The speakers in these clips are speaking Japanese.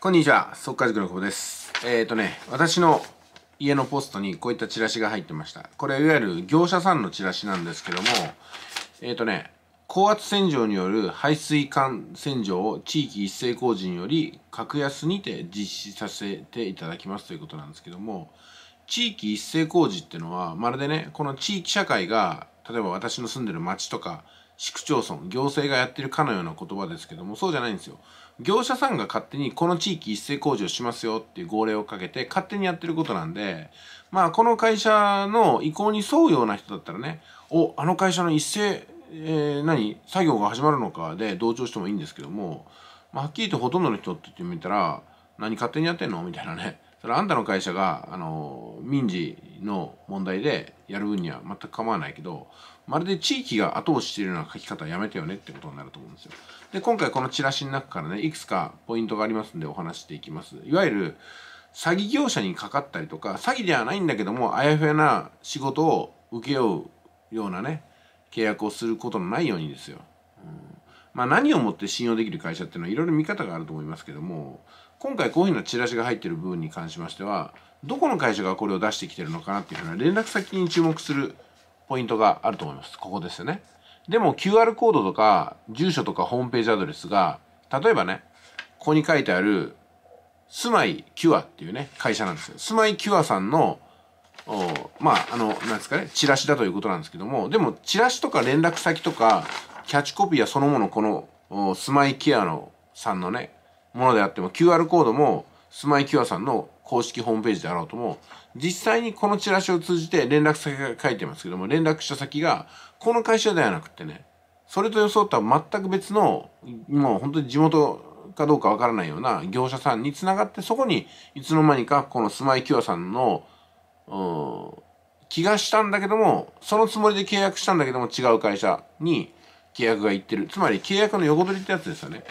こんにちは、速稼塾の久保です。えっ、ー、とね、私の家のポストにこういったチラシが入ってました。これ、いわゆる業者さんのチラシなんですけども、えっ、ー、とね、高圧洗浄による排水管洗浄を地域一斉工事により格安にて実施させていただきますということなんですけども、地域一斉工事っていうのは、まるでね、この地域社会が、例えば私の住んでる町とか、市区町村、行政がやってるかのような言葉ですけども、そうじゃないんですよ。業者さんが勝手にこの地域一斉工事をしますよっていう号令をかけて勝手にやってることなんで、まあこの会社の意向に沿うような人だったらね、お、あの会社の一斉、えー、何、作業が始まるのかで同調してもいいんですけども、まあ、はっきりとほとんどの人って言ってみたら、何勝手にやってんのみたいなね。それあんたの会社が、あの、民事の問題でやる分には全く構わないけど、まるで地域が後押ししているような書き方はやめてよねってことになると思うんですよ。で、今回このチラシの中からね、いくつかポイントがありますんでお話していきます。いわゆる、詐欺業者にかかったりとか、詐欺ではないんだけども、あやふやな仕事を請け負うようなね、契約をすることのないようにですよ。うんまあ、何をもって信用できる会社っていうのはいろいろ見方があると思いますけども、今回こういうふうなチラシが入ってる部分に関しましては、どこの会社がこれを出してきてるのかなっていうふうな連絡先に注目するポイントがあると思います。ここですよね。でも QR コードとか住所とかホームページアドレスが、例えばね、ここに書いてある、住まいキュアっていうね、会社なんですよ。住まいキュアさんの、まあ、あの、なんですかね、チラシだということなんですけども、でもチラシとか連絡先とか、キャッチコピーはそのもの、この、住まいケアのさんのね、ものであっても、QR コードも、住まいキュアさんの公式ホームページであろうとも、実際にこのチラシを通じて連絡先が書いてますけども、連絡した先が、この会社ではなくてね、それと予想とは全く別の、もう本当に地元かどうかわからないような業者さんにつながって、そこにいつの間にかこのスマイキュアさんの、気がしたんだけども、そのつもりで契約したんだけども違う会社に契約がいってる。つまり契約の横取りってやつですよね。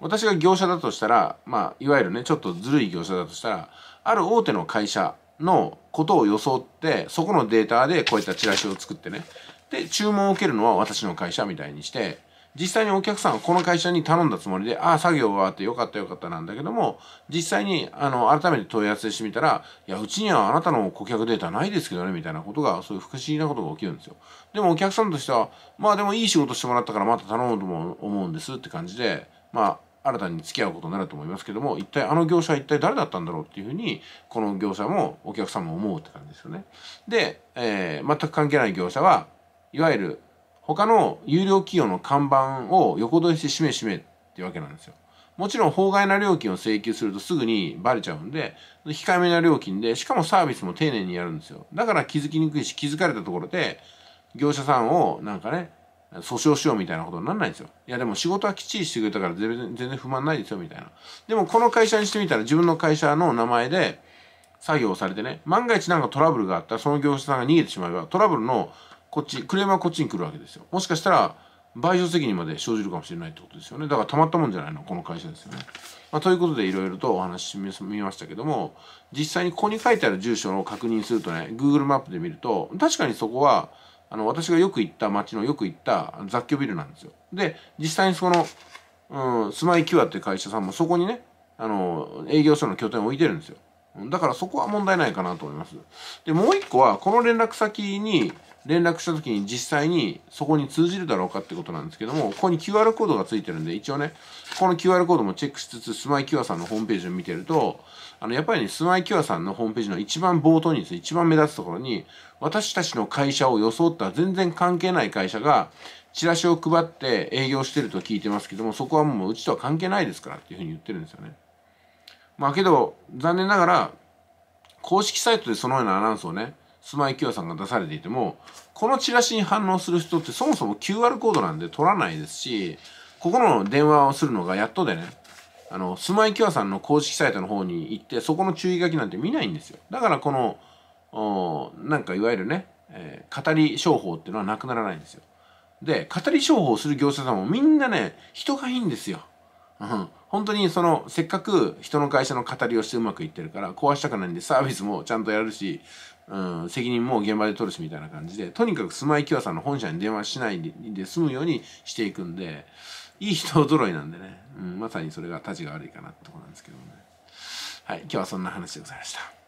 私が業者だとしたら、まあ、いわゆるね、ちょっとずるい業者だとしたら、ある大手の会社のことを装って、そこのデータでこういったチラシを作ってね、で、注文を受けるのは私の会社みたいにして、実際にお客さんはこの会社に頼んだつもりで、ああ、作業終わってよかったよかったなんだけども、実際に、あの、改めて問い合わせしてみたら、いや、うちにはあなたの顧客データないですけどね、みたいなことが、そういう不思議なことが起きるんですよ。でもお客さんとしては、まあでもいい仕事してもらったからまた頼もうと思うんですって感じで、まあ、新たに付き合うことになると思いますけども一体あの業者は一体誰だったんだろうっていうふうにこの業者もお客さんも思うって感じですよね。で、えー、全く関係ない業者はいわゆる他の有料企業の看板を横取りしてしめしめっていうわけなんですよ。もちろん法外な料金を請求するとすぐにバレちゃうんで、控えめな料金で、しかもサービスも丁寧にやるんですよ。だから気づきにくいし、気づかれたところで、業者さんをなんかね、訴訟しようみたいなことにならないんですよ。いやでも仕事はきっちりしてくれたから全然不満ないですよみたいな。でもこの会社にしてみたら自分の会社の名前で作業されてね、万が一何かトラブルがあったらその業者さんが逃げてしまえばトラブルのこっち、クレームはこっちに来るわけですよ。もしかしたら賠償責任まで生じるかもしれないってことですよね。だからたまったもんじゃないの、この会社ですよね。まあ、ということでいろいろとお話し見ましたけども、実際にここに書いてある住所を確認するとね、Google マップで見ると、確かにそこはあの私がよく行った町のよく行った雑居ビルなんですよで実際にその、うん、スマイキュアって会社さんもそこにねあの営業所の拠点を置いてるんですよだからそこは問題ないかなと思います。で、もう一個は、この連絡先に連絡した時に実際にそこに通じるだろうかってことなんですけども、ここに QR コードが付いてるんで、一応ね、この QR コードもチェックしつつ、スマイキュアさんのホームページを見てると、あの、やっぱりね、スマイキュアさんのホームページの一番冒頭にですね、一番目立つところに、私たちの会社を装った全然関係ない会社が、チラシを配って営業してると聞いてますけども、そこはもううちとは関係ないですからっていうふうに言ってるんですよね。まあけど残念ながら公式サイトでそのようなアナウンスをねスマイキヨさんが出されていてもこのチラシに反応する人ってそもそも QR コードなんで取らないですしここの電話をするのがやっとでねあのスマイキヨさんの公式サイトの方に行ってそこの注意書きなんて見ないんですよだからこのおなんかいわゆるね、えー、語り商法っていうのはなくならないんですよで語り商法をする業者さんもみんなね人がいいんですよ、うん、本当にそのせっかく人の会社の語りをしてうまくいってるから壊したくないんでサービスもちゃんとやるし、うん、責任も現場で取るしみたいな感じでとにかく住まいきわさんの本社に電話しないで済むようにしていくんでいい人揃いなんでね、うん、まさにそれがたちが悪いかなってとこなんですけどもねはい今日はそんな話でございました。